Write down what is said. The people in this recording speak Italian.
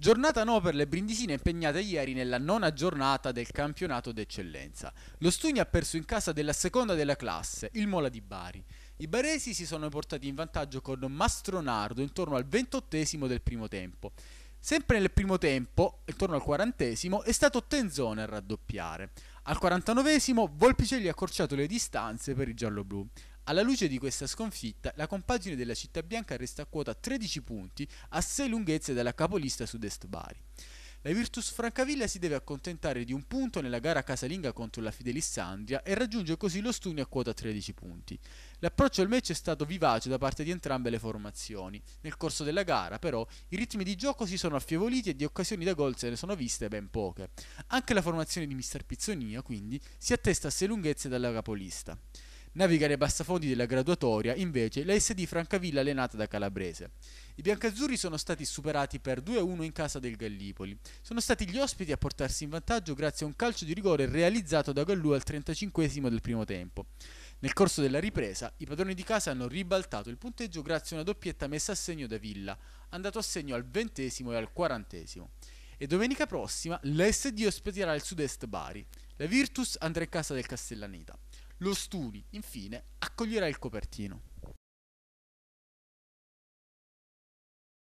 Giornata 9 per le Brindisine impegnate ieri nella nona giornata del campionato d'eccellenza. Lo Stugna ha perso in casa della seconda della classe, il Mola di Bari. I baresi si sono portati in vantaggio con Mastronardo intorno al ventottesimo del primo tempo. Sempre nel primo tempo, intorno al quarantesimo, è stato Tenzone a raddoppiare. Al quarantanovesimo Volpicelli ha accorciato le distanze per i gialloblu. Alla luce di questa sconfitta, la compagine della Città Bianca resta a quota 13 punti, a 6 lunghezze dalla capolista sud-est Bari. La Virtus Francavilla si deve accontentare di un punto nella gara casalinga contro la Fidelissandria e raggiunge così lo stunio a quota 13 punti. L'approccio al match è stato vivace da parte di entrambe le formazioni. Nel corso della gara, però, i ritmi di gioco si sono affievoliti e di occasioni da gol se ne sono viste ben poche. Anche la formazione di Mr. Pizzonia, quindi, si attesta a 6 lunghezze dalla capolista. Navigare nei bassafondi della graduatoria, invece, la SD Francavilla allenata da Calabrese. I biancazzurri sono stati superati per 2-1 in casa del Gallipoli. Sono stati gli ospiti a portarsi in vantaggio grazie a un calcio di rigore realizzato da Gallù al 35 del primo tempo. Nel corso della ripresa, i padroni di casa hanno ribaltato il punteggio grazie a una doppietta messa a segno da Villa, andato a segno al 20 e al quarantesimo. E domenica prossima la SD ospiterà il sud-est Bari. La Virtus andrà in casa del Castellaneta lo studi, infine accoglierai il copertino.